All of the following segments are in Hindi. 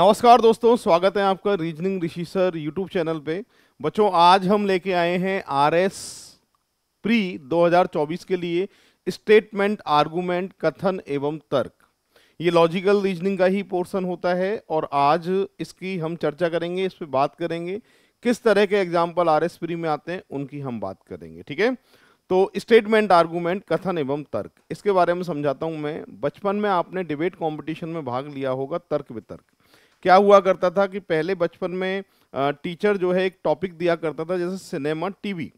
नमस्कार दोस्तों स्वागत है आपका reasoning Rishi sir YouTube channel पे बच्चों आज हम लेके आए हैं आर एस प्री 2024 के लिए स्टेटमेंट आर्गुमेंट कथन एवं तर्क ये लॉजिकल रीजनिंग का ही पोर्शन होता है और आज इसकी हम चर्चा करेंगे इस पर बात करेंगे किस तरह के एग्जाम्पल आर एस प्री में आते हैं उनकी हम बात करेंगे ठीक है तो स्टेटमेंट आर्गूमेंट कथन एवं तर्क इसके बारे में समझाता हूँ मैं बचपन में आपने डिबेट कंपटीशन में भाग लिया होगा तर्क वितर्क क्या हुआ करता था कि पहले बचपन में टीचर जो है एक टॉपिक दिया करता था जैसे सिनेमा टीवी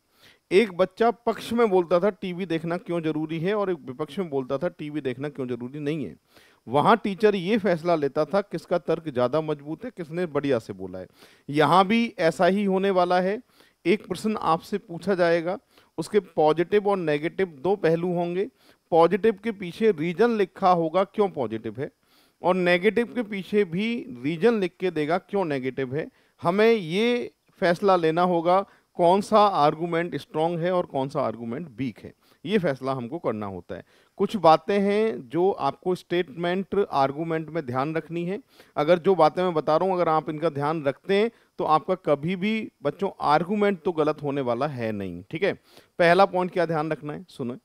एक बच्चा पक्ष में बोलता था टीवी देखना क्यों जरूरी है और एक विपक्ष में बोलता था टीवी देखना क्यों जरूरी नहीं है वहाँ टीचर ये फैसला लेता था किसका तर्क ज़्यादा मजबूत है किसने बढ़िया से बोला है यहाँ भी ऐसा ही होने वाला है एक प्रश्न आपसे पूछा जाएगा उसके पॉजिटिव और नेगेटिव दो पहलू होंगे पॉजिटिव के पीछे रीजन लिखा होगा क्यों पॉजिटिव है और नेगेटिव के पीछे भी रीजन लिख के देगा क्यों नेगेटिव है हमें ये फैसला लेना होगा कौन सा आर्गूमेंट स्ट्रॉन्ग है और कौन सा आर्गूमेंट वीक है ये फैसला हमको करना होता है कुछ बातें हैं जो आपको स्टेटमेंट आर्गूमेंट में ध्यान रखनी है अगर जो बातें मैं बता रहा हूँ अगर आप इनका ध्यान रखते हैं तो आपका कभी भी बच्चों आर्गूमेंट तो गलत होने वाला है नहीं ठीक है पहला पॉइंट क्या ध्यान रखना है सुनो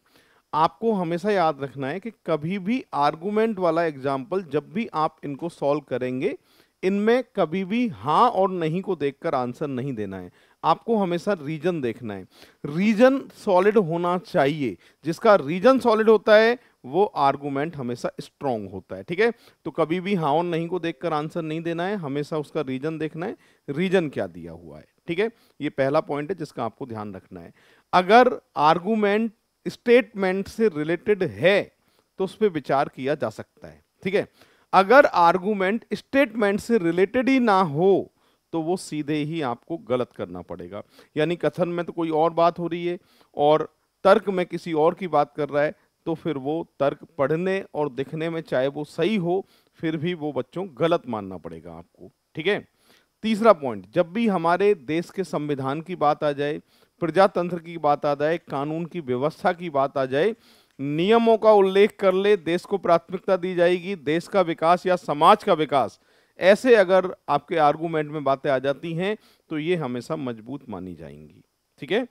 आपको हमेशा याद रखना है कि कभी भी आर्गूमेंट वाला एग्जाम्पल जब भी आप इनको सॉल्व करेंगे इनमें कभी भी हाँ और नहीं को देखकर आंसर नहीं देना है आपको हमेशा रीजन देखना है रीजन सॉलिड होना चाहिए जिसका रीजन सॉलिड होता है वो आर्गूमेंट हमेशा स्ट्रांग होता है ठीक है तो कभी भी हाँ और नहीं को देखकर आंसर नहीं देना है हमेशा उसका रीजन देखना है रीजन क्या दिया हुआ है ठीक है ये पहला पॉइंट है जिसका आपको ध्यान रखना है अगर आर्गूमेंट स्टेटमेंट से रिलेटेड है तो उस पर विचार किया जा सकता है ठीक है अगर आर्गूमेंट स्टेटमेंट से रिलेटेड ही ना हो तो वो सीधे ही आपको गलत करना पड़ेगा यानी कथन में तो कोई और बात हो रही है और तर्क में किसी और की बात कर रहा है तो फिर वो तर्क पढ़ने और दिखने में चाहे वो सही हो फिर भी वो बच्चों गलत मानना पड़ेगा आपको ठीक है तीसरा पॉइंट जब भी हमारे देश के संविधान की बात आ जाए प्रजातंत्र की बात आ जाए कानून की व्यवस्था की बात आ जाए नियमों का उल्लेख कर ले देश को प्राथमिकता दी जाएगी देश का विकास या समाज का विकास ऐसे अगर आपके आर्गूमेंट में बातें आ जाती हैं तो ये हमेशा मजबूत मानी जाएंगी ठीक है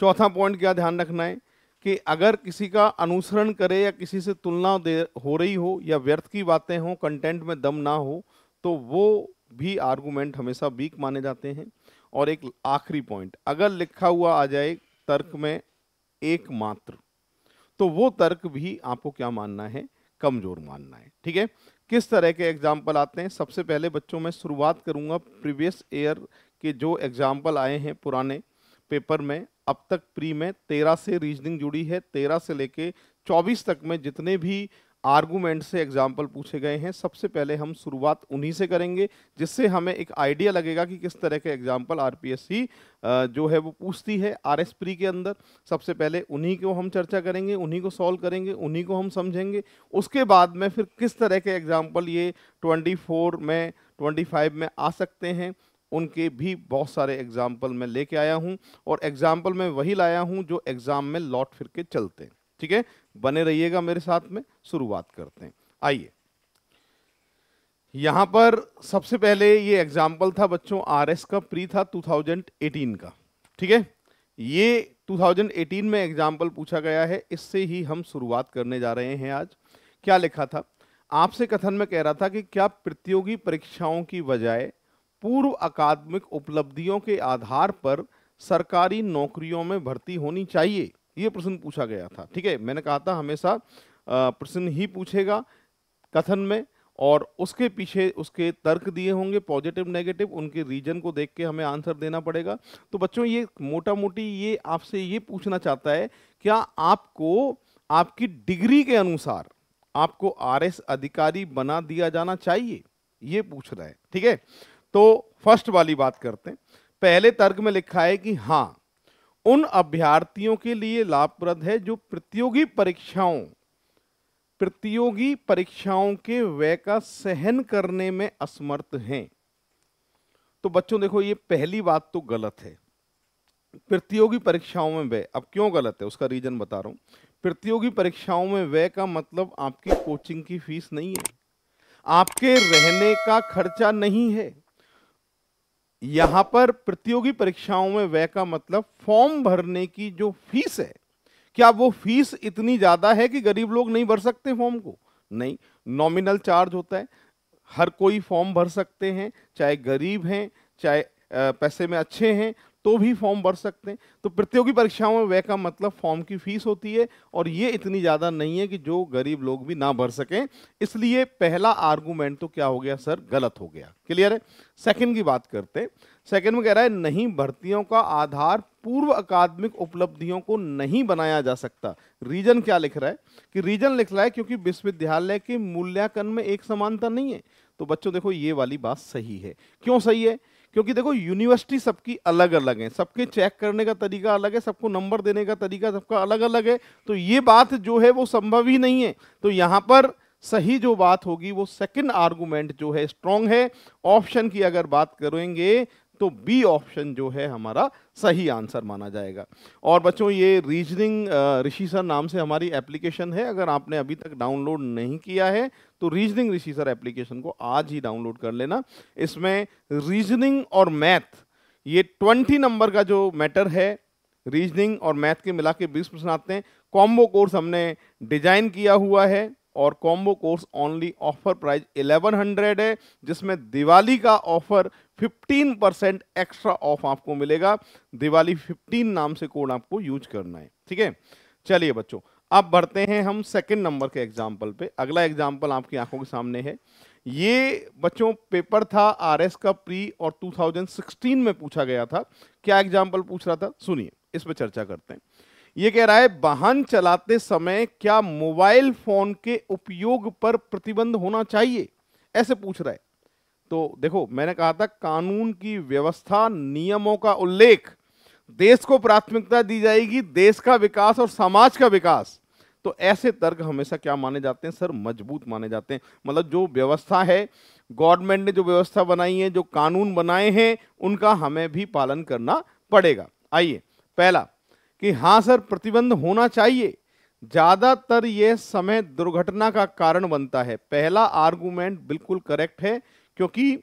चौथा पॉइंट क्या ध्यान रखना है कि अगर किसी का अनुसरण करे या किसी से तुलना दे हो रही हो या व्यर्थ की बातें हों कंटेंट में दम ना हो तो वो भी आर्गूमेंट हमेशा वीक माने जाते हैं और एक आखिरी पॉइंट अगर लिखा हुआ आ जाए तर्क में एकमात्र तो वो तर्क भी आपको क्या मानना है कमजोर मानना है ठीक है किस तरह के एग्जाम्पल आते हैं सबसे पहले बच्चों में शुरुआत करूंगा प्रीवियस ईयर के जो एग्जाम्पल आए हैं पुराने पेपर में अब तक प्री में तेरह से रीजनिंग जुड़ी है तेरह से लेके चौबीस तक में जितने भी आर्गूमेंट से एग्जाम्पल पूछे गए हैं सबसे पहले हम शुरुआत उन्हीं से करेंगे जिससे हमें एक आइडिया लगेगा कि किस तरह के एग्जाम्पल आरपीएससी जो है वो पूछती है आर एस प्री के अंदर सबसे पहले उन्हीं को हम चर्चा करेंगे उन्हीं को सॉल्व करेंगे उन्हीं को हम समझेंगे उसके बाद में फिर किस तरह के एग्जाम्पल ये ट्वेंटी फोर में ट्वेंटी फाइव में आ सकते हैं उनके भी बहुत सारे एग्जाम्पल मैं लेके आया हूँ और एग्जाम्पल मैं वही लाया हूँ जो एग्ज़ाम में लौट फिर के चलते हैं ठीक है बने रहिएगा मेरे साथ में शुरुआत करते हैं आइए यहां पर सबसे पहले ये एग्जाम्पल था बच्चों आरएस का प्री था 2018 का ठीक है ये 2018 में एग्जाम्पल पूछा गया है इससे ही हम शुरुआत करने जा रहे हैं आज क्या लिखा था आपसे कथन में कह रहा था कि क्या प्रतियोगी परीक्षाओं की बजाय पूर्व अकादमिक उपलब्धियों के आधार पर सरकारी नौकरियों में भर्ती होनी चाहिए ये प्रश्न पूछा गया था ठीक है मैंने कहा था हमेशा प्रश्न ही पूछेगा कथन में और उसके पीछे उसके तर्क दिए होंगे पॉजिटिव नेगेटिव उनके रीजन को देख के हमें आंसर देना पड़ेगा तो बच्चों ये मोटा मोटी ये आपसे ये पूछना चाहता है क्या आपको आपकी डिग्री के अनुसार आपको आरएस अधिकारी बना दिया जाना चाहिए ये पूछ रहा है ठीक है तो फर्स्ट वाली बात करते हैं पहले तर्क में लिखा है कि हाँ उन अभ्यार्थियों के लिए लाभप्रद है जो प्रतियोगी परीक्षाओं प्रतियोगी परीक्षाओं के व्यय का सहन करने में असमर्थ हैं तो बच्चों देखो ये पहली बात तो गलत है प्रतियोगी परीक्षाओं में व्यय अब क्यों गलत है उसका रीजन बता रहा हूं प्रतियोगी परीक्षाओं में व्यय का मतलब आपकी कोचिंग की फीस नहीं है आपके रहने का खर्चा नहीं है यहां पर प्रतियोगी परीक्षाओं में वह का मतलब फॉर्म भरने की जो फीस है क्या वो फीस इतनी ज्यादा है कि गरीब लोग नहीं भर सकते फॉर्म को नहीं नॉमिनल चार्ज होता है हर कोई फॉर्म भर सकते हैं चाहे गरीब हैं चाहे पैसे में अच्छे हैं तो भी फॉर्म भर सकते हैं तो प्रतियोगी परीक्षाओं में वह का मतलब फॉर्म की फीस होती है और ये इतनी ज़्यादा नहीं है कि जो गरीब लोग भी ना भर सकें इसलिए पहला आर्गूमेंट तो क्या हो गया सर गलत हो गया क्लियर है सेकंड की बात करते सेकेंड में कह रहा है नहीं भर्तियों का आधार पूर्व अकादमिक उपलब्धियों को नहीं बनाया जा सकता रीजन क्या लिख रहा है कि रीजन लिख रहा है क्योंकि विश्वविद्यालय के मूल्यांकन में एक समानता नहीं है तो बच्चों देखो ये वाली बात सही है क्यों सही है क्योंकि देखो यूनिवर्सिटी सबकी अलग अलग है सबके चेक करने का तरीका अलग है सबको नंबर देने का तरीका सबका अलग अलग है तो ये बात जो है वो संभव ही नहीं है तो यहाँ पर सही जो बात होगी वो सेकंड आर्गुमेंट जो है स्ट्रांग है ऑप्शन की अगर बात करेंगे तो बी ऑप्शन जो है हमारा सही आंसर माना जाएगा और बच्चों ये रीजनिंग ऋषि सर नाम से हमारी एप्लीकेशन है अगर आपने अभी तक डाउनलोड नहीं किया है तो रीजनिंग ऋषि सर एप्लीकेशन को आज ही डाउनलोड कर लेना इसमें रीजनिंग और मैथ ये ट्वेंटी नंबर का जो मैटर है रीजनिंग और मैथ के मिला के बीस प्रश्न आते हैं कॉम्बो कोर्स हमने डिजाइन किया हुआ है और combo course only offer price 1100 है जिसमें दिवाली का ऑफर 15 परसेंट एक्स्ट्रा ऑफ आपको मिलेगा दिवाली 15 नाम से कोड आपको यूज करना है ठीक है चलिए बच्चों अब बढ़ते हैं हम सेकंड नंबर के एग्जाम्पल पे अगला एग्जाम्पल आपकी आंखों के सामने है ये बच्चों पेपर था आरएस का प्री और 2016 में पूछा गया था क्या एग्जाम्पल पूछ रहा था सुनिए इस पर चर्चा करते हैं ये कह रहा है वाहन चलाते समय क्या मोबाइल फोन के उपयोग पर प्रतिबंध होना चाहिए ऐसे पूछ रहा है तो देखो मैंने कहा था कानून की व्यवस्था नियमों का उल्लेख देश को प्राथमिकता दी जाएगी देश का विकास और समाज का विकास तो ऐसे तर्क हमेशा क्या माने जाते हैं सर मजबूत माने जाते हैं मतलब जो व्यवस्था है गवर्नमेंट ने जो व्यवस्था बनाई है जो कानून बनाए हैं उनका हमें भी पालन करना पड़ेगा आइए पहला कि हाँ सर प्रतिबंध होना चाहिए ज़्यादातर यह समय दुर्घटना का कारण बनता है पहला आर्गूमेंट बिल्कुल करेक्ट है क्योंकि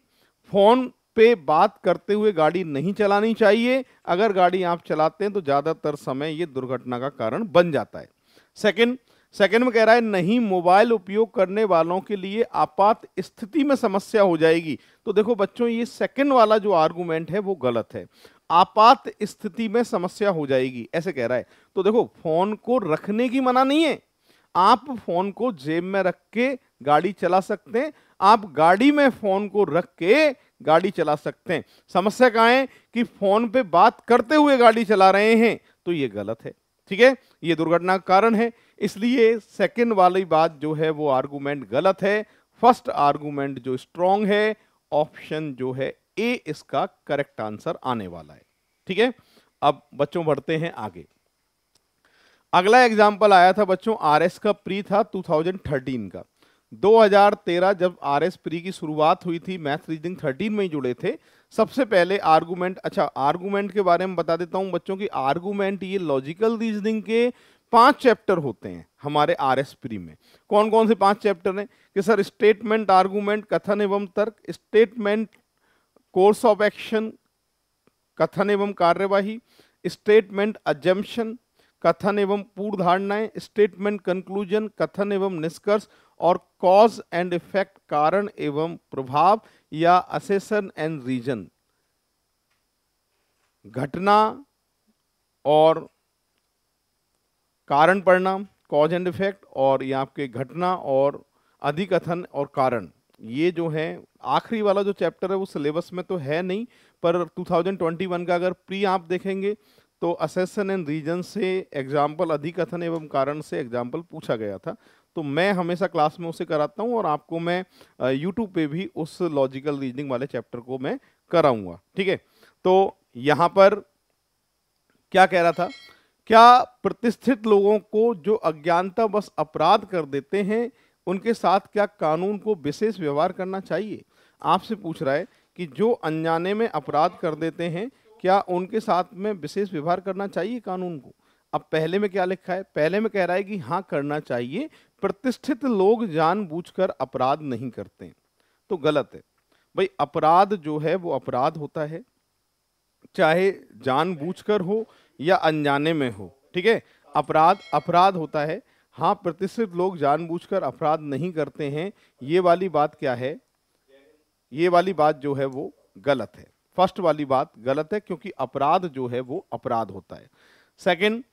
फ़ोन पे बात करते हुए गाड़ी नहीं चलानी चाहिए अगर गाड़ी आप चलाते हैं तो ज़्यादातर समय ये दुर्घटना का कारण बन जाता है सेकंड सेकंड में कह रहा है नहीं मोबाइल उपयोग करने वालों के लिए आपात स्थिति में समस्या हो जाएगी तो देखो बच्चों ये सेकंड वाला जो आर्गूमेंट है वो गलत है आपात स्थिति में समस्या हो जाएगी ऐसे कह रहा है तो देखो फोन को रखने की मना नहीं है आप फोन को जेब में रख के गाड़ी चला सकते हैं आप गाड़ी में फोन को रख के गाड़ी चला सकते हैं समस्या कहा है कि फोन पे बात करते हुए गाड़ी चला रहे हैं तो ये गलत है ठीक है ये दुर्घटना का कारण है इसलिए सेकंड वाली बात जो है वो आर्गूमेंट गलत है फर्स्ट आर्गूमेंट जो स्ट्रॉन्ग है ऑप्शन जो है ए इसका करेक्ट आंसर आने वाला है ठीक है अब बच्चों बढ़ते हैं आगे अगला एग्जाम्पल आया था बच्चों आर एस का प्री था 2013 का 2013 जब आर एस प्री की शुरुआत हुई थी मैथ रीजनिंग 13 में ही जुड़े थे सबसे पहले आर्गूमेंट अच्छा आर्गूमेंट के बारे में बता देता हूँ बच्चों की आर्गूमेंट ये लॉजिकल रीजनिंग के पांच चैप्टर होते हैं हमारे आर एस प्री में कौन कौन से पांच चैप्टर हैं कि सर स्टेटमेंट आर्गूमेंट कथन एवं तर्क स्टेटमेंट कोर्स ऑफ एक्शन कथन एवं कार्यवाही स्टेटमेंट अजम्पन कथन एवं पूर्व धारणाएं स्टेटमेंट कंक्लूजन कथन एवं निष्कर्ष और कॉज एंड इफेक्ट कारण एवं प्रभाव या असेसन एंड रीजन घटना और कारण परिणाम कॉज एंड इफेक्ट और ये आपके घटना और अधिकथन और कारण ये जो है आखिरी वाला जो चैप्टर है वो सिलेबस में तो है नहीं पर 2021 का अगर प्री आप देखेंगे तो असेसन एंड रीजन से एग्जाम्पल अधिकथन एवं कारण से एग्जाम्पल पूछा गया था तो मैं हमेशा क्लास में उसे कराता हूँ और आपको मैं यूट्यूब पे भी उस लॉजिकल रीजनिंग वाले चैप्टर को मैं कराऊंगा ठीक है तो यहाँ पर क्या कह रहा था क्या प्रतिष्ठित लोगों को जो अज्ञानता बस अपराध कर देते हैं उनके साथ क्या कानून को विशेष व्यवहार करना चाहिए आपसे पूछ रहा है कि जो अनजाने में अपराध कर देते हैं क्या उनके साथ में विशेष व्यवहार करना चाहिए कानून को अब पहले में क्या लिखा है पहले में कह रहा है कि हाँ करना चाहिए प्रतिष्ठित लोग जानबूझकर अपराध नहीं करते तो गलत है भाई अपराध जो है वो अपराध होता है चाहे जानबूझकर हो या अनजाने में हो ठीक है अपराध अपराध होता है हाँ प्रतिष्ठित लोग जानबूझकर अपराध नहीं करते हैं ये वाली बात क्या है ये वाली बात जो है वो गलत है फर्स्ट वाली बात गलत है क्योंकि अपराध जो है वो अपराध होता है सेकंड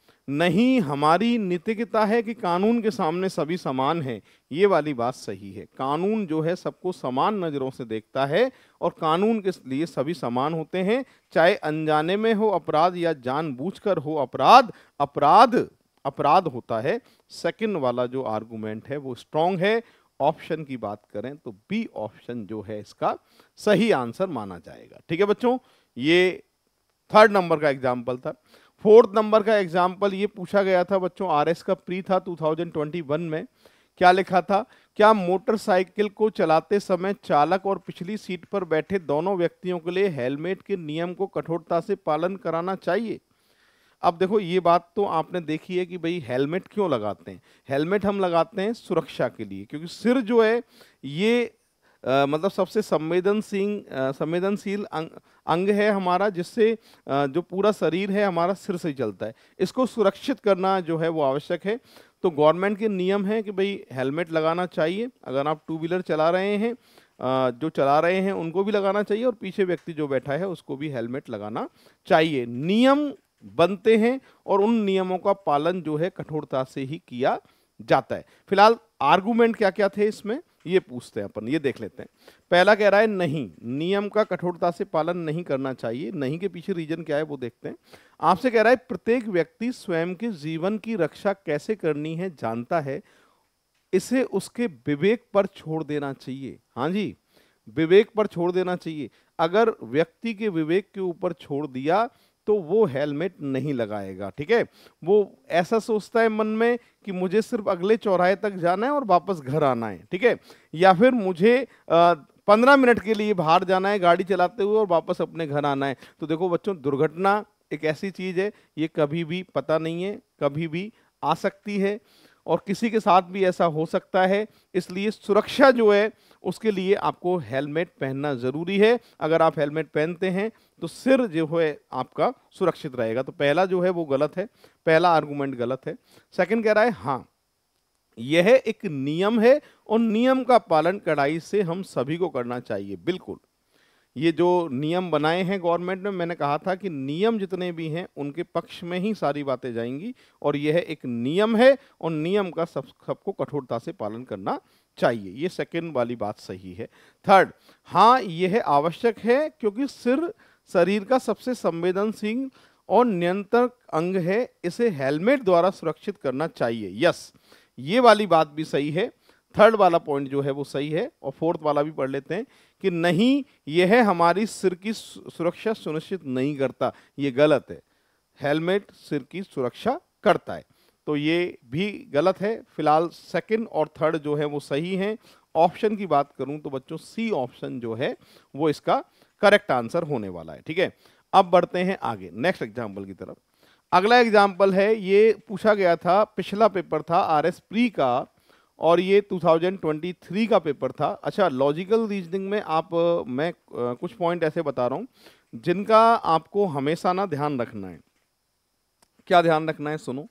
नहीं हमारी नीतिकता है कि कानून के सामने सभी समान हैं ये वाली बात सही है कानून जो है सबको समान नज़रों से देखता है और कानून के लिए सभी समान होते हैं चाहे अनजाने में हो अपराध या जानबूझकर हो अपराध अपराध अपराध होता है सेकंड वाला जो आर्गुमेंट है वो स्ट्रांग है ऑप्शन की बात करें तो बी ऑप्शन जो है इसका सही आंसर माना जाएगा ठीक है बच्चों ये थर्ड नंबर का एग्जाम्पल था फोर्थ नंबर का एग्जाम्पल ये पूछा गया था बच्चों आरएस का प्री था 2021 में क्या लिखा था क्या मोटरसाइकिल को चलाते समय चालक और पिछली सीट पर बैठे दोनों व्यक्तियों के लिए हेलमेट के नियम को कठोरता से पालन कराना चाहिए अब देखो ये बात तो आपने देखी है कि भाई हेलमेट क्यों लगाते हैं हेलमेट हम लगाते हैं सुरक्षा के लिए क्योंकि सिर जो है ये आ, मतलब सबसे संवेदनशील संवेदनशील अंग, अंग है हमारा जिससे जो पूरा शरीर है हमारा सिर से ही चलता है इसको सुरक्षित करना जो है वो आवश्यक है तो गवर्नमेंट के नियम है कि भाई हेलमेट लगाना चाहिए अगर आप टू व्हीलर चला रहे हैं जो चला रहे हैं उनको भी लगाना चाहिए और पीछे व्यक्ति जो बैठा है उसको भी हेलमेट लगाना चाहिए नियम बनते हैं और उन नियमों का पालन जो है कठोरता से ही किया जाता है फिलहाल आर्गूमेंट क्या क्या थे इसमें ये पूछते हैं अपन ये देख लेते हैं पहला कह रहा है नहीं नियम का कठोरता से पालन नहीं करना चाहिए नहीं के पीछे रीजन क्या है वो देखते हैं आपसे कह रहा है प्रत्येक व्यक्ति स्वयं के जीवन की रक्षा कैसे करनी है जानता है इसे उसके विवेक पर छोड़ देना चाहिए हाँ जी विवेक पर छोड़ देना चाहिए अगर व्यक्ति के विवेक के ऊपर छोड़ दिया तो वो हेलमेट नहीं लगाएगा ठीक है वो ऐसा सोचता है मन में कि मुझे सिर्फ अगले चौराहे तक जाना है और वापस घर आना है ठीक है या फिर मुझे पंद्रह मिनट के लिए बाहर जाना है गाड़ी चलाते हुए और वापस अपने घर आना है तो देखो बच्चों दुर्घटना एक ऐसी चीज़ है ये कभी भी पता नहीं है कभी भी आ सकती है और किसी के साथ भी ऐसा हो सकता है इसलिए सुरक्षा जो है उसके लिए आपको हेलमेट पहनना ज़रूरी है अगर आप हेलमेट पहनते हैं तो सिर जो है आपका सुरक्षित रहेगा तो पहला जो है वो गलत है पहला आर्गूमेंट गलत है सेकंड कह रहा है हाँ यह एक नियम है और नियम का पालन कड़ाई से हम सभी को करना चाहिए बिल्कुल ये जो नियम बनाए हैं गवर्नमेंट ने मैंने कहा था कि नियम जितने भी हैं उनके पक्ष में ही सारी बातें जाएंगी और यह एक नियम है और नियम का सब सबको कठोरता से पालन करना चाहिए ये सेकंड वाली बात सही है थर्ड हाँ यह आवश्यक है क्योंकि सिर शरीर का सबसे संवेदनशील और नियंत्रण अंग है इसे हेलमेट द्वारा सुरक्षित करना चाहिए यस ये वाली बात भी सही है थर्ड वाला पॉइंट जो है वो सही है और फोर्थ वाला भी पढ़ लेते हैं कि नहीं यह हमारी सिर की सुरक्षा सुनिश्चित नहीं करता ये गलत है हेलमेट सिर की सुरक्षा करता है तो ये भी गलत है फिलहाल सेकंड और थर्ड जो है वो सही हैं ऑप्शन की बात करूं तो बच्चों सी ऑप्शन जो है वो इसका करेक्ट आंसर होने वाला है ठीक है अब बढ़ते हैं आगे नेक्स्ट एग्जाम्पल की तरफ अगला एग्जाम्पल है ये पूछा गया था पिछला पेपर था आर एस प्री का और ये 2023 का पेपर था अच्छा लॉजिकल रीजनिंग में आप मैं कुछ पॉइंट ऐसे बता रहा हूँ जिनका आपको हमेशा ना ध्यान रखना है क्या ध्यान रखना है सुनो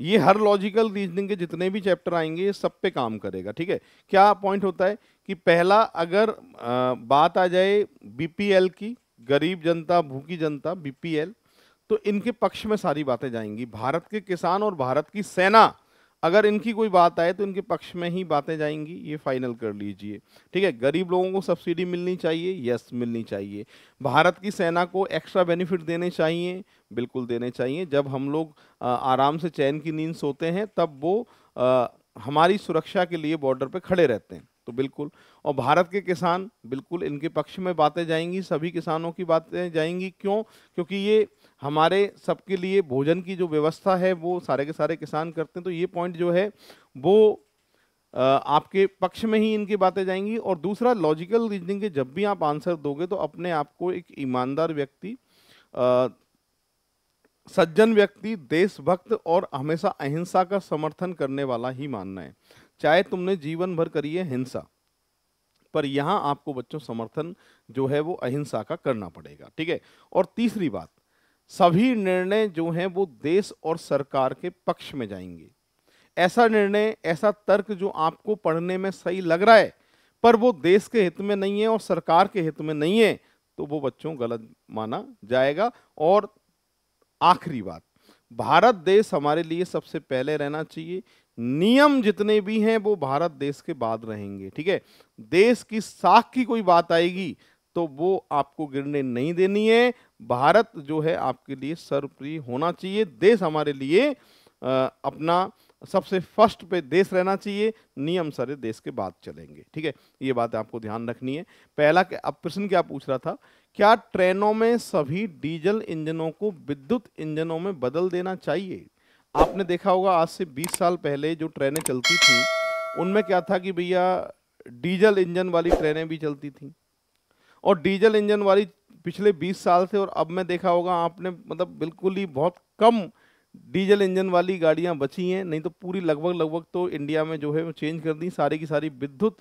ये हर लॉजिकल रीजनिंग के जितने भी चैप्टर आएंगे ये सब पे काम करेगा ठीक है क्या पॉइंट होता है कि पहला अगर आ, बात आ जाए बीपीएल की गरीब जनता भूखी जनता बीपीएल तो इनके पक्ष में सारी बातें जाएंगी भारत के किसान और भारत की सेना अगर इनकी कोई बात आए तो इनके पक्ष में ही बातें जाएंगी ये फाइनल कर लीजिए ठीक है गरीब लोगों को सब्सिडी मिलनी चाहिए यस मिलनी चाहिए भारत की सेना को एक्स्ट्रा बेनिफिट देने चाहिए बिल्कुल देने चाहिए जब हम लोग आराम से चैन की नींद सोते हैं तब वो आ, हमारी सुरक्षा के लिए बॉर्डर पर खड़े रहते हैं तो बिल्कुल और भारत के किसान बिल्कुल इनके पक्ष में बातें जाएंगी सभी किसानों की बातें जाएंगी क्यों क्योंकि ये हमारे सबके लिए भोजन की जो व्यवस्था है वो सारे के सारे किसान करते हैं तो ये पॉइंट जो है वो आपके पक्ष में ही इनकी बातें जाएंगी और दूसरा लॉजिकल रीजनिंग के जब भी आप आंसर दोगे तो अपने आप को एक ईमानदार व्यक्ति सज्जन व्यक्ति देशभक्त और हमेशा अहिंसा का समर्थन करने वाला ही मानना है चाहे तुमने जीवन भर करी है हिंसा पर यहाँ आपको बच्चों समर्थन जो है वो अहिंसा का करना पड़ेगा ठीक है और तीसरी बात सभी निर्णय जो हैं वो देश और सरकार के पक्ष में जाएंगे ऐसा निर्णय ऐसा तर्क जो आपको पढ़ने में सही लग रहा है पर वो देश के हित में नहीं है और सरकार के हित में नहीं है तो वो बच्चों गलत माना जाएगा और आखिरी बात भारत देश हमारे लिए सबसे पहले रहना चाहिए नियम जितने भी हैं वो भारत देश के बाद रहेंगे ठीक है देश की साख की कोई बात आएगी तो वो आपको गिरने नहीं देनी है भारत जो है आपके लिए सर्वप्रिय होना चाहिए देश हमारे लिए अपना सबसे फर्स्ट पे देश रहना चाहिए नियम सारे देश के बाद चलेंगे ठीक है ये बात आपको ध्यान रखनी है पहला अब प्रश्न क्या पूछ रहा था क्या ट्रेनों में सभी डीजल इंजनों को विद्युत इंजनों में बदल देना चाहिए आपने देखा होगा आज से 20 साल पहले जो ट्रेनें चलती थी उनमें क्या था कि भैया डीजल इंजन वाली ट्रेनें भी चलती थी और डीजल इंजन वाली पिछले 20 साल से और अब मैं देखा होगा आपने मतलब बिल्कुल ही बहुत कम डीजल इंजन वाली गाड़ियां बची हैं नहीं तो पूरी लगभग लगभग तो इंडिया में जो है वो चेंज कर दी सारी की सारी विद्युत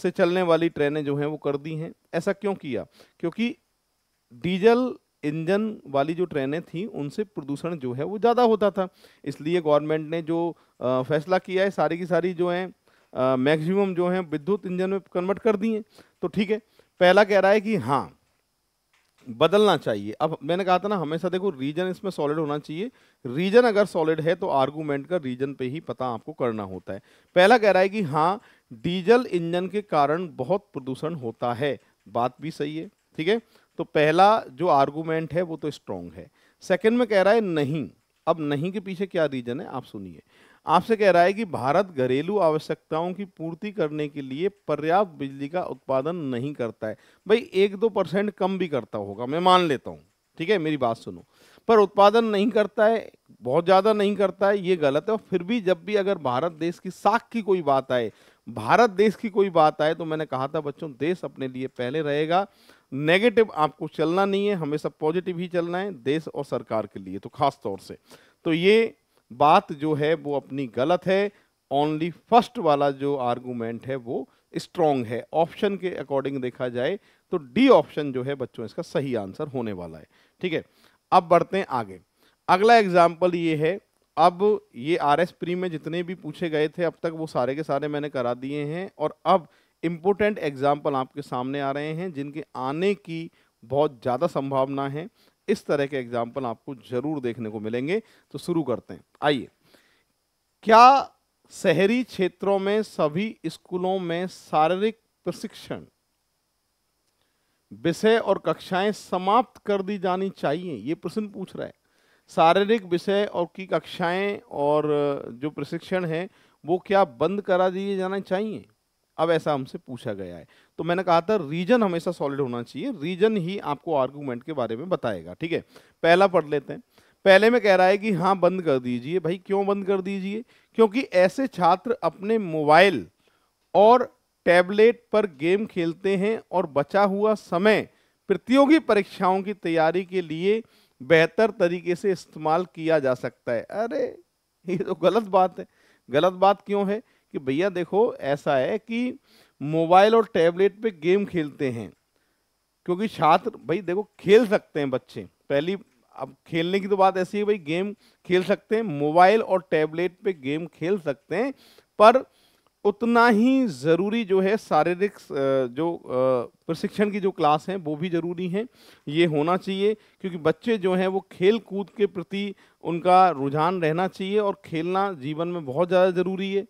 से चलने वाली ट्रेनें जो हैं वो कर दी हैं ऐसा क्यों किया क्योंकि डीजल इंजन वाली जो ट्रेनें थी उनसे प्रदूषण जो है वो ज़्यादा होता था इसलिए गवर्नमेंट ने जो फैसला किया है सारी की सारी जो हैं मैक्सिमम जो हैं विद्युत इंजन में कन्वर्ट कर दिए तो ठीक है पहला कह रहा है कि हाँ बदलना चाहिए अब मैंने कहा था ना हमेशा देखो रीजन इसमें सॉलिड होना चाहिए रीजन अगर सॉलिड है तो आर्गूमेंट का रीजन पे ही पता आपको करना होता है पहला कह रहा है कि हाँ डीजल इंजन के कारण बहुत प्रदूषण होता है बात भी सही है ठीक है तो पहला जो आर्गूमेंट है वो तो स्ट्रॉन्ग है सेकेंड में कह रहा है नहीं अब नहीं के पीछे क्या रीजन है आप सुनिए आपसे कह रहा है कि भारत घरेलू आवश्यकताओं की पूर्ति करने के लिए पर्याप्त बिजली का उत्पादन नहीं करता है भाई एक दो परसेंट कम भी करता होगा मैं मान लेता हूँ ठीक है मेरी बात सुनो पर उत्पादन नहीं करता है बहुत ज़्यादा नहीं करता है ये गलत है और फिर भी जब भी अगर भारत देश की साख की कोई बात आए भारत देश की कोई बात आए तो मैंने कहा था बच्चों देश अपने लिए पहले रहेगा नेगेटिव आपको चलना नहीं है हमेशा पॉजिटिव ही चलना है देश और सरकार के लिए तो खास तौर से तो ये बात जो है वो अपनी गलत है ओनली फर्स्ट वाला जो आर्गूमेंट है वो स्ट्रॉन्ग है ऑप्शन के अकॉर्डिंग देखा जाए तो डी ऑप्शन जो है बच्चों इसका सही आंसर होने वाला है ठीक है अब बढ़ते हैं आगे अगला एग्जाम्पल ये है अब ये आर एस प्री में जितने भी पूछे गए थे अब तक वो सारे के सारे मैंने करा दिए हैं और अब इम्पोर्टेंट एग्जाम्पल आपके सामने आ रहे हैं जिनके आने की बहुत ज़्यादा संभावना है इस तरह के एग्जाम्पल आपको जरूर देखने को मिलेंगे तो शुरू करते हैं आइए क्या शहरी क्षेत्रों में सभी स्कूलों में शारीरिक प्रशिक्षण विषय और कक्षाएं समाप्त कर दी जानी चाहिए ये प्रश्न पूछ रहा है शारीरिक विषय और की कक्षाएं और जो प्रशिक्षण है वो क्या बंद करा दिए जाना चाहिए अब ऐसा हमसे पूछा गया है तो मैंने कहा था रीजन हमेशा सॉलिड होना चाहिए रीजन ही आपको आर्गूमेंट के बारे में बताएगा ठीक है पहला पढ़ लेते हैं पहले में कह रहा है कि हाँ बंद कर दीजिए भाई क्यों बंद कर दीजिए क्योंकि ऐसे छात्र अपने मोबाइल और टैबलेट पर गेम खेलते हैं और बचा हुआ समय प्रतियोगी परीक्षाओं की तैयारी के लिए बेहतर तरीके से इस्तेमाल किया जा सकता है अरे ये तो गलत बात है गलत बात क्यों है कि भैया देखो ऐसा है कि मोबाइल और टैबलेट पे गेम खेलते हैं क्योंकि छात्र भाई देखो खेल सकते हैं बच्चे पहली अब खेलने की तो बात ऐसी है भाई गेम खेल सकते हैं मोबाइल और टैबलेट पे गेम खेल सकते हैं पर उतना ही ज़रूरी जो है शारीरिक जो प्रशिक्षण की जो क्लास है वो भी ज़रूरी है ये होना चाहिए क्योंकि बच्चे जो हैं वो खेल कूद के प्रति उनका रुझान रहना चाहिए और खेलना जीवन में बहुत ज़्यादा ज़रूरी है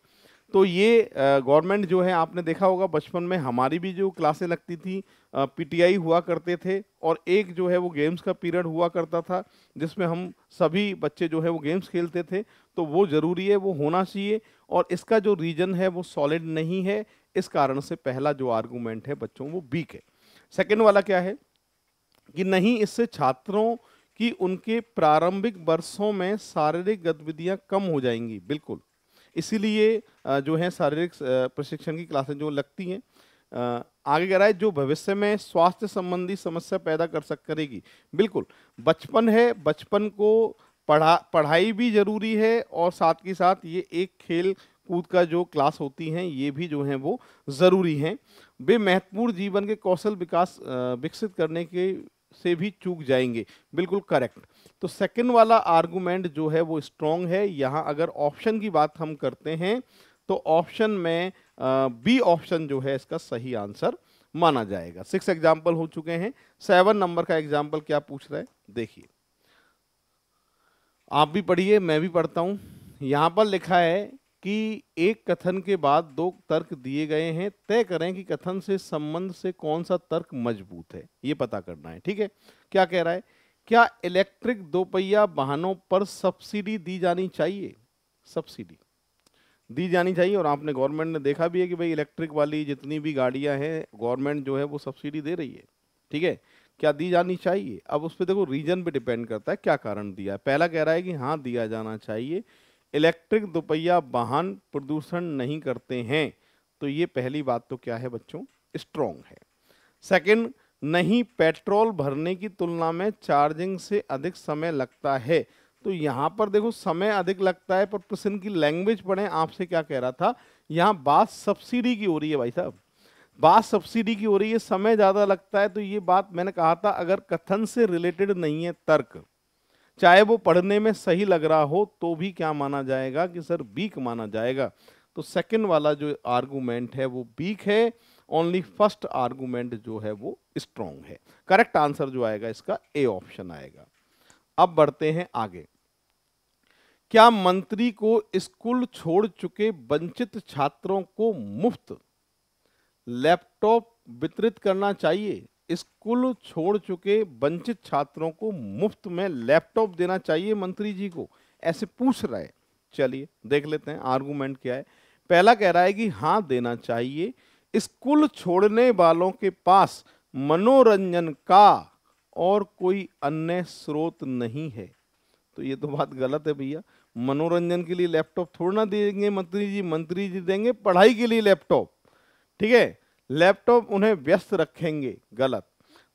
तो ये गवर्नमेंट जो है आपने देखा होगा बचपन में हमारी भी जो क्लासें लगती थी पीटीआई हुआ करते थे और एक जो है वो गेम्स का पीरियड हुआ करता था जिसमें हम सभी बच्चे जो है वो गेम्स खेलते थे तो वो ज़रूरी है वो होना चाहिए और इसका जो रीजन है वो सॉलिड नहीं है इस कारण से पहला जो आर्गूमेंट है बच्चों वो वीक है सेकेंड वाला क्या है कि नहीं इससे छात्रों की उनके प्रारंभिक वर्षों में शारीरिक गतिविधियाँ कम हो जाएंगी बिल्कुल इसीलिए जो है शारीरिक प्रशिक्षण की क्लासें जो लगती हैं आगे कह रहा है जो भविष्य में स्वास्थ्य संबंधी समस्या पैदा कर सक करेगी बिल्कुल बचपन है बचपन को पढ़ा पढ़ाई भी ज़रूरी है और साथ के साथ ये एक खेल कूद का जो क्लास होती हैं ये भी जो हैं वो ज़रूरी हैं वे महत्वपूर्ण जीवन के कौशल विकास विकसित करने के से भी चूक जाएंगे बिल्कुल करेक्ट तो सेकंड वाला आर्गुमेंट जो है वो स्ट्रॉन्ग है यहाँ अगर ऑप्शन की बात हम करते हैं तो ऑप्शन में बी ऑप्शन जो है इसका सही आंसर माना जाएगा सिक्स एग्जाम्पल हो चुके हैं सेवन नंबर का एग्जाम्पल क्या पूछ रहा है देखिए आप भी पढ़िए मैं भी पढ़ता हूँ यहाँ पर लिखा है कि एक कथन के बाद दो तर्क दिए गए हैं तय करें कि कथन से संबंध से कौन सा तर्क मजबूत है ये पता करना है ठीक है क्या कह रहा है क्या इलेक्ट्रिक दोपहिया वाहनों पर सब्सिडी दी जानी चाहिए सब्सिडी दी जानी चाहिए और आपने गवर्नमेंट ने देखा भी है कि भाई इलेक्ट्रिक वाली जितनी भी गाड़ियां हैं गवर्नमेंट जो है वो सब्सिडी दे रही है ठीक है क्या दी जानी चाहिए अब उस पर देखो रीजन पे डिपेंड करता है क्या कारण दिया है पहला कह रहा है कि हाँ दिया जाना चाहिए इलेक्ट्रिक दोपहिया वाहन प्रदूषण नहीं करते हैं तो ये पहली बात तो क्या है बच्चों स्ट्रॉन्ग है सेकंड नहीं पेट्रोल भरने की तुलना में चार्जिंग से अधिक समय लगता है तो यहाँ पर देखो समय अधिक लगता है पर प्रश्न की लैंग्वेज पढ़े आपसे क्या कह रहा था यहाँ बात सब्सिडी की हो रही है भाई साहब बात सब्सिडी की हो रही है समय ज़्यादा लगता है तो ये बात मैंने कहा था अगर कथन से रिलेटेड नहीं है तर्क चाहे वो पढ़ने में सही लग रहा हो तो भी क्या माना जाएगा कि सर बीक माना जाएगा तो सेकंड वाला जो आर्गूमेंट है वो बीक है ओनली फर्स्ट आर्गूमेंट जो है वो स्ट्रॉन्ग है करेक्ट आंसर जो आएगा इसका ए ऑप्शन आएगा अब बढ़ते हैं आगे क्या मंत्री को स्कूल छोड़ चुके वंचित छात्रों को मुफ्त लैपटॉप वितरित करना चाहिए स्कूल छोड़ चुके वंचित छात्रों को मुफ्त में लैपटॉप देना चाहिए मंत्री जी को ऐसे पूछ रहे चलिए देख लेते हैं आर्गूमेंट क्या है पहला कह रहा है कि हाँ देना चाहिए स्कूल छोड़ने वालों के पास मनोरंजन का और कोई अन्य स्रोत नहीं है तो ये तो बात गलत है भैया मनोरंजन के लिए लैपटॉप थोड़ा ना देंगे मंत्री जी मंत्री जी देंगे पढ़ाई के लिए लैपटॉप ठीक है लैपटॉप उन्हें व्यस्त रखेंगे गलत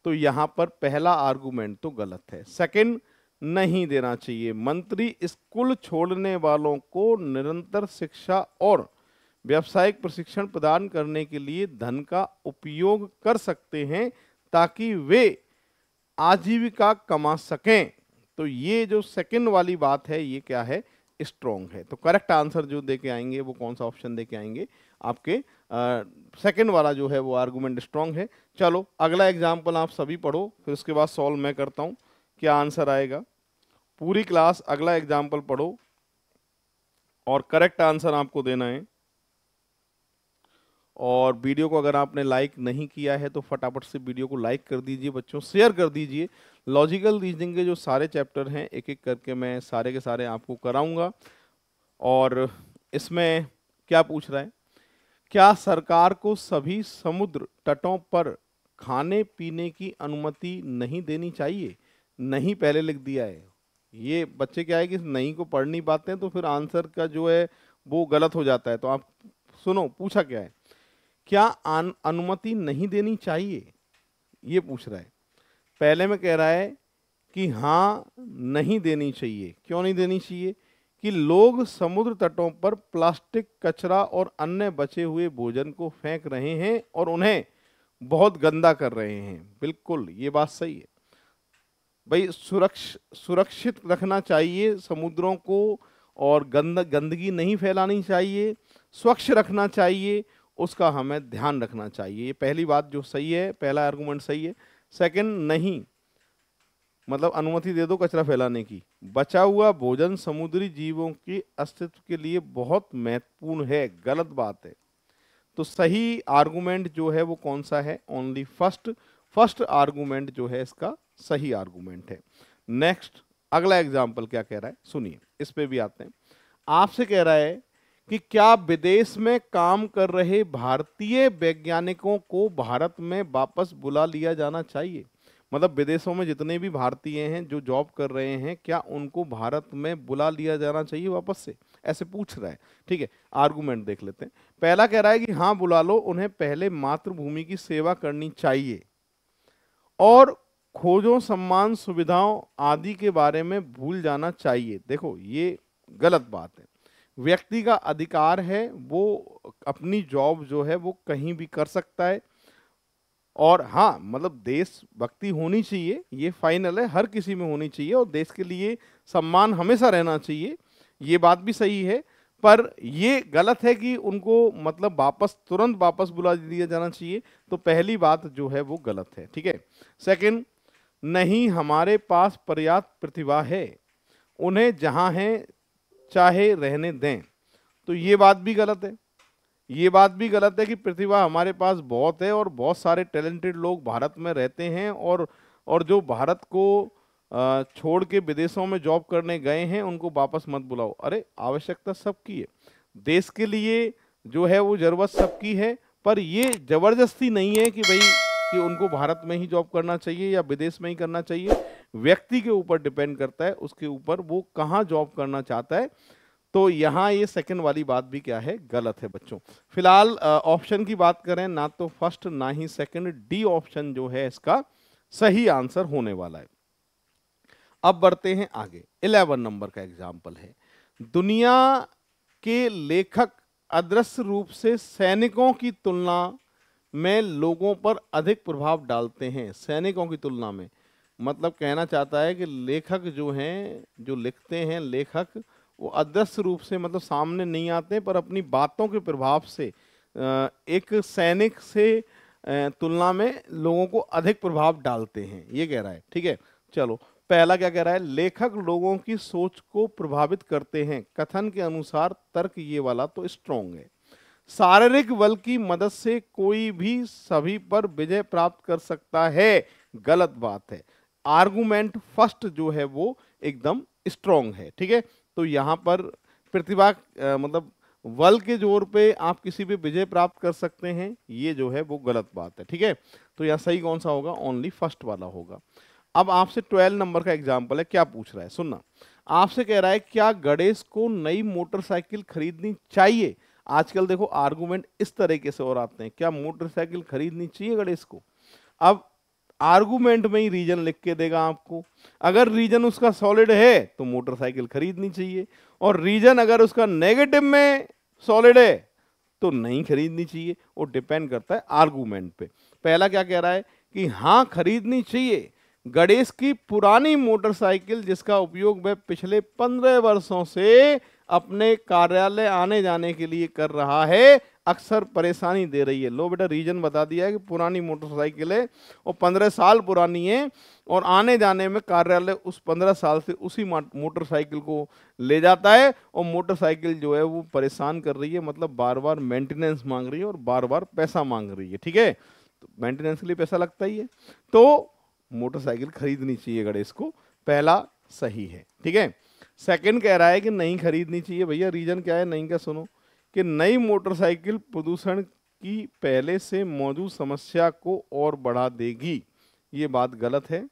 तो यहाँ पर पहला आर्गूमेंट तो गलत है सेकंड नहीं देना चाहिए मंत्री स्कूल छोड़ने वालों को निरंतर शिक्षा और व्यावसायिक प्रशिक्षण प्रदान करने के लिए धन का उपयोग कर सकते हैं ताकि वे आजीविका कमा सकें तो ये जो सेकंड वाली बात है ये क्या है स्ट्रॉन्ग है तो करेक्ट आंसर जो दे के आएंगे वो कौन सा ऑप्शन दे के आएंगे आपके सेकंड वाला जो है वो आर्गूमेंट स्ट्रांग है चलो अगला एग्जाम्पल आप सभी पढ़ो फिर उसके बाद सॉल्व मैं करता हूँ क्या आंसर आएगा पूरी क्लास अगला एग्जाम्पल पढ़ो और करेक्ट आंसर आपको देना है और वीडियो को अगर आपने लाइक नहीं किया है तो फटाफट से वीडियो को लाइक कर दीजिए बच्चों शेयर कर दीजिए लॉजिकल रीजनिंग के जो सारे चैप्टर हैं एक एक करके मैं सारे के सारे आपको कराऊंगा और इसमें क्या पूछ रहा है क्या सरकार को सभी समुद्र तटों पर खाने पीने की अनुमति नहीं देनी चाहिए नहीं पहले लिख दिया है ये बच्चे क्या है कि नहीं को पढ़ नहीं पाते हैं तो फिर आंसर का जो है वो गलत हो जाता है तो आप सुनो पूछा क्या है क्या अनुमति नहीं देनी चाहिए ये पूछ रहा है पहले में कह रहा है कि हाँ नहीं देनी चाहिए क्यों नहीं देनी चाहिए कि लोग समुद्र तटों पर प्लास्टिक कचरा और अन्य बचे हुए भोजन को फेंक रहे हैं और उन्हें बहुत गंदा कर रहे हैं बिल्कुल ये बात सही है भाई सुरक्ष सुरक्षित रखना चाहिए समुद्रों को और गंद गंदगी नहीं फैलानी चाहिए स्वच्छ रखना चाहिए उसका हमें ध्यान रखना चाहिए ये पहली बात जो सही है पहला आर्गूमेंट सही है सेकंड नहीं मतलब अनुमति दे दो कचरा फैलाने की बचा हुआ भोजन समुद्री जीवों के अस्तित्व के लिए बहुत महत्वपूर्ण है गलत बात है तो सही आर्गूमेंट जो है वो कौन सा है ओनली फर्स्ट फर्स्ट आर्गूमेंट जो है इसका सही आर्गूमेंट है नेक्स्ट अगला एग्जाम्पल क्या कह रहा है सुनिए इस पर भी आते हैं आपसे कह रहा है कि क्या विदेश में काम कर रहे भारतीय वैज्ञानिकों को भारत में वापस बुला लिया जाना चाहिए मतलब विदेशों में जितने भी भारतीय हैं जो जॉब कर रहे हैं क्या उनको भारत में बुला लिया जाना चाहिए वापस से ऐसे पूछ रहा है ठीक है आर्गूमेंट देख लेते हैं पहला कह रहा है कि हाँ बुला लो उन्हें पहले मातृभूमि की सेवा करनी चाहिए और खोजों सम्मान सुविधाओं आदि के बारे में भूल जाना चाहिए देखो ये गलत बात है व्यक्ति का अधिकार है वो अपनी जॉब जो है वो कहीं भी कर सकता है और हाँ मतलब देश भक्ति होनी चाहिए ये फाइनल है हर किसी में होनी चाहिए और देश के लिए सम्मान हमेशा रहना चाहिए ये बात भी सही है पर ये गलत है कि उनको मतलब वापस तुरंत वापस बुला दिया जाना चाहिए तो पहली बात जो है वो गलत है ठीक है सेकंड नहीं हमारे पास पर्याप्त प्रतिभा है उन्हें जहाँ हैं चाहे रहने दें तो ये बात भी गलत है ये बात भी गलत है कि प्रतिभा हमारे पास बहुत है और बहुत सारे टैलेंटेड लोग भारत में रहते हैं और और जो भारत को छोड़ के विदेशों में जॉब करने गए हैं उनको वापस मत बुलाओ अरे आवश्यकता सबकी है देश के लिए जो है वो ज़रूरत सबकी है पर ये ज़बरदस्ती नहीं है कि भाई कि उनको भारत में ही जॉब करना चाहिए या विदेश में ही करना चाहिए व्यक्ति के ऊपर डिपेंड करता है उसके ऊपर वो कहाँ जॉब करना चाहता है तो यहाँ ये सेकंड वाली बात भी क्या है गलत है बच्चों फिलहाल ऑप्शन की बात करें ना तो फर्स्ट ना ही सेकंड डी ऑप्शन जो है इसका सही आंसर होने वाला है अब बढ़ते हैं आगे इलेवन नंबर का एग्जाम्पल है दुनिया के लेखक अदृश्य रूप से सैनिकों की तुलना में लोगों पर अधिक प्रभाव डालते हैं सैनिकों की तुलना में मतलब कहना चाहता है कि लेखक जो हैं जो लिखते हैं लेखक वो अदृश्य रूप से मतलब सामने नहीं आते पर अपनी बातों के प्रभाव से एक सैनिक से तुलना में लोगों को अधिक प्रभाव डालते हैं ये कह रहा है ठीक है चलो पहला क्या कह रहा है लेखक लोगों की सोच को प्रभावित करते हैं कथन के अनुसार तर्क ये वाला तो स्ट्रोंग है शारीरिक बल की मदद से कोई भी सभी पर विजय प्राप्त कर सकता है गलत बात है आर्गूमेंट फर्स्ट जो है वो एकदम स्ट्रोंग है ठीक है तो यहाँ पर प्रतिभा मतलब बल के जोर पे आप किसी भी विजय प्राप्त कर सकते हैं ये जो है वो गलत बात है ठीक है तो यहाँ सही कौन सा होगा ओनली फर्स्ट वाला होगा अब आपसे ट्वेल्व नंबर का एग्जाम्पल है क्या पूछ रहा है सुनना आपसे कह रहा है क्या गणेश को नई मोटरसाइकिल खरीदनी चाहिए आजकल देखो आर्गूमेंट इस तरीके से और आते हैं क्या मोटरसाइकिल खरीदनी चाहिए गणेश को अब आर्गूमेंट में ही रीजन लिख के देगा आपको अगर रीजन उसका सॉलिड है तो मोटरसाइकिल खरीदनी चाहिए और रीजन अगर उसका नेगेटिव में सॉलिड है तो नहीं खरीदनी चाहिए वो डिपेंड करता है आर्गूमेंट पे पहला क्या कह रहा है कि हाँ खरीदनी चाहिए गणेश की पुरानी मोटरसाइकिल जिसका उपयोग वह पिछले पंद्रह वर्षों से अपने कार्यालय आने जाने के लिए कर रहा है अक्सर परेशानी दे रही है लो बेटा रीजन बता दिया है कि पुरानी मोटरसाइकिल है और पंद्रह साल पुरानी है और आने जाने में कार्यालय उस पंद्रह साल से उसी मोटरसाइकिल को ले जाता है और मोटरसाइकिल जो है वो परेशान कर रही है मतलब बार बार मेंटेनेंस मांग रही है और बार बार पैसा मांग रही है ठीक है तो मेंटेनेंस के लिए पैसा लगता ही है तो मोटरसाइकिल खरीदनी चाहिए गणेश को पहला सही है ठीक है सेकेंड कह रहा है कि नहीं खरीदनी चाहिए भैया रीजन क्या है नहीं क्या सुनो कि नई मोटरसाइकिल प्रदूषण की पहले से मौजूद समस्या को और बढ़ा देगी ये बात गलत है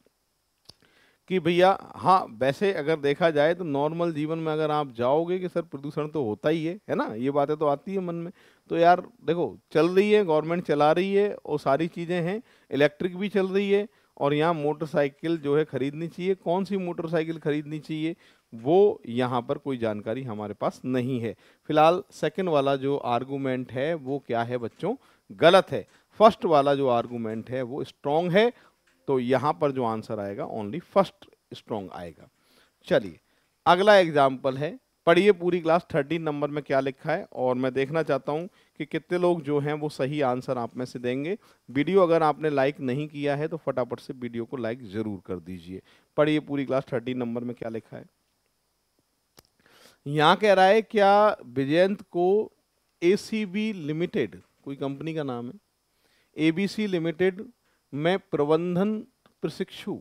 कि भैया हाँ वैसे अगर देखा जाए तो नॉर्मल जीवन में अगर आप जाओगे कि सर प्रदूषण तो होता ही है है ना ये बातें तो आती है मन में तो यार देखो चल रही है गवर्नमेंट चला रही है और सारी चीज़ें हैं इलेक्ट्रिक भी चल रही है और यहाँ मोटरसाइकिल जो है ख़रीदनी चाहिए कौन सी मोटरसाइकिल ख़रीदनी चाहिए वो यहाँ पर कोई जानकारी हमारे पास नहीं है फिलहाल सेकंड वाला जो आर्गूमेंट है वो क्या है बच्चों गलत है फर्स्ट वाला जो आर्गूमेंट है वो स्ट्रोंग है तो यहाँ पर जो आंसर आएगा ओनली फर्स्ट स्ट्रॉन्ग आएगा चलिए अगला एग्जाम्पल है पढ़िए पूरी क्लास थर्टीन नंबर में क्या लिखा है और मैं देखना चाहता हूँ कि कितने लोग जो हैं वो सही आंसर आप में से देंगे वीडियो अगर आपने लाइक नहीं किया है तो फटाफट से वीडियो को लाइक ज़रूर कर दीजिए पढ़िए पूरी क्लास थर्टीन नंबर में क्या लिखा है यहाँ कह रहा है क्या विजयंत को ए लिमिटेड कोई कंपनी का नाम है एबीसी लिमिटेड में प्रबंधन प्रशिक्षु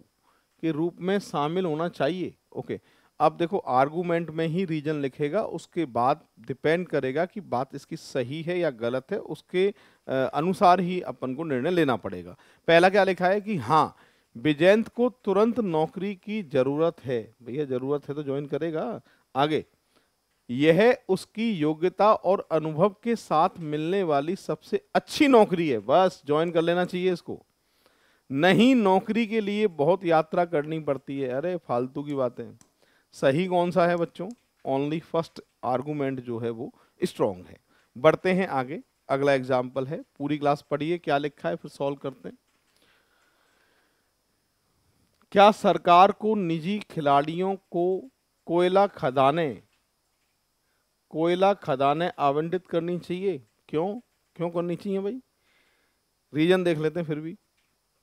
के रूप में शामिल होना चाहिए ओके अब देखो आर्गूमेंट में ही रीजन लिखेगा उसके बाद डिपेंड करेगा कि बात इसकी सही है या गलत है उसके अनुसार ही अपन को निर्णय लेना पड़ेगा पहला क्या लिखा है कि हाँ विजयंत को तुरंत नौकरी की जरूरत है भैया जरूरत है तो ज्वाइन करेगा आगे यह उसकी योग्यता और अनुभव के साथ मिलने वाली सबसे अच्छी नौकरी है बस ज्वाइन कर लेना चाहिए इसको नहीं नौकरी के लिए बहुत यात्रा करनी पड़ती है अरे फालतू की बातें सही कौन सा है बच्चों ओनली फर्स्ट आर्गूमेंट जो है वो स्ट्रॉन्ग है बढ़ते हैं आगे अगला एग्जाम्पल है पूरी क्लास पढ़िए क्या लिखा है फिर सॉल्व करते हैं क्या सरकार को निजी खिलाड़ियों को कोयला खदानें कोयला खदानें आवंटित करनी चाहिए क्यों क्यों करनी चाहिए भाई रीजन देख लेते हैं फिर भी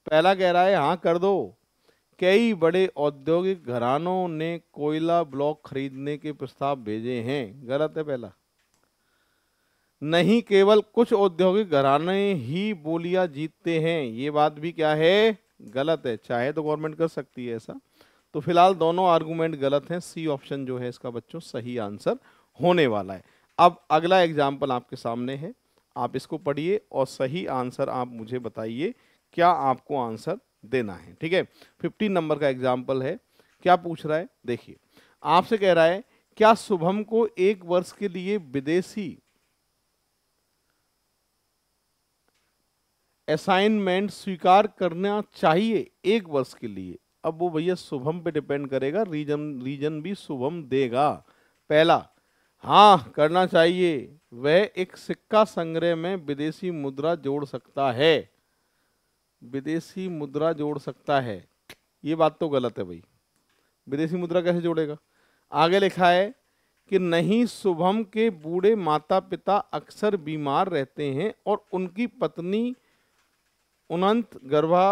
पहला कह रहा है हाँ कर दो कई बड़े औद्योगिक घरानों ने कोयला ब्लॉक खरीदने के प्रस्ताव भेजे हैं गलत है पहला नहीं केवल कुछ औद्योगिक घराने ही बोलियां जीतते हैं ये बात भी क्या है गलत है चाहे तो गवर्नमेंट कर सकती है ऐसा तो फिलहाल दोनों आर्गूमेंट गलत हैं सी ऑप्शन जो है इसका बच्चों सही आंसर होने वाला है अब अगला एग्जाम्पल आपके सामने है आप इसको पढ़िए और सही आंसर आप मुझे बताइए क्या आपको आंसर देना है ठीक है फिफ्टीन नंबर का एग्जाम्पल है क्या पूछ रहा है देखिए आपसे कह रहा है क्या शुभम को एक वर्ष के लिए विदेशी असाइनमेंट स्वीकार करना चाहिए एक वर्ष के लिए अब वो भैया शुभम पे डिपेंड करेगा रीजन रीजन भी शुभम देगा पहला हाँ करना चाहिए वह एक सिक्का संग्रह में विदेशी मुद्रा जोड़ सकता है विदेशी मुद्रा जोड़ सकता है ये बात तो गलत है भाई विदेशी मुद्रा कैसे जोड़ेगा आगे लिखा है कि नहीं शुभम के बूढ़े माता पिता अक्सर बीमार रहते हैं और उनकी पत्नी उनंत गर्भा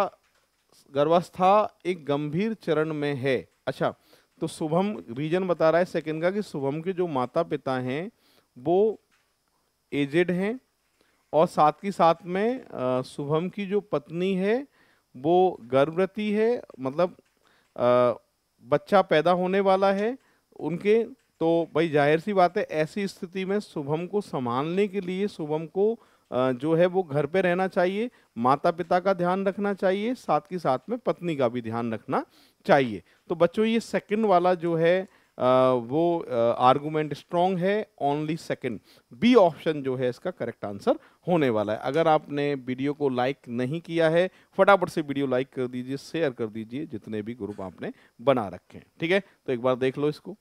गर्भावस्था एक गंभीर चरण में है अच्छा तो शुभम रीजन बता रहा है सेकंड का कि शुभम के जो माता पिता हैं वो एजेड हैं और साथ ही साथ में शुभम की जो पत्नी है वो गर्भवती है मतलब आ, बच्चा पैदा होने वाला है उनके तो भाई जाहिर सी बात है ऐसी स्थिति में शुभम को संभालने के लिए शुभम को जो है वो घर पे रहना चाहिए माता पिता का ध्यान रखना चाहिए साथ के साथ में पत्नी का भी ध्यान रखना चाहिए तो बच्चों ये सेकंड वाला जो है वो आर्गूमेंट स्ट्रॉन्ग है ओनली सेकंड बी ऑप्शन जो है इसका करेक्ट आंसर होने वाला है अगर आपने वीडियो को लाइक नहीं किया है फटाफट से वीडियो लाइक कर दीजिए शेयर कर दीजिए जितने भी ग्रुप आपने बना रखे हैं ठीक है तो एक बार देख लो इसको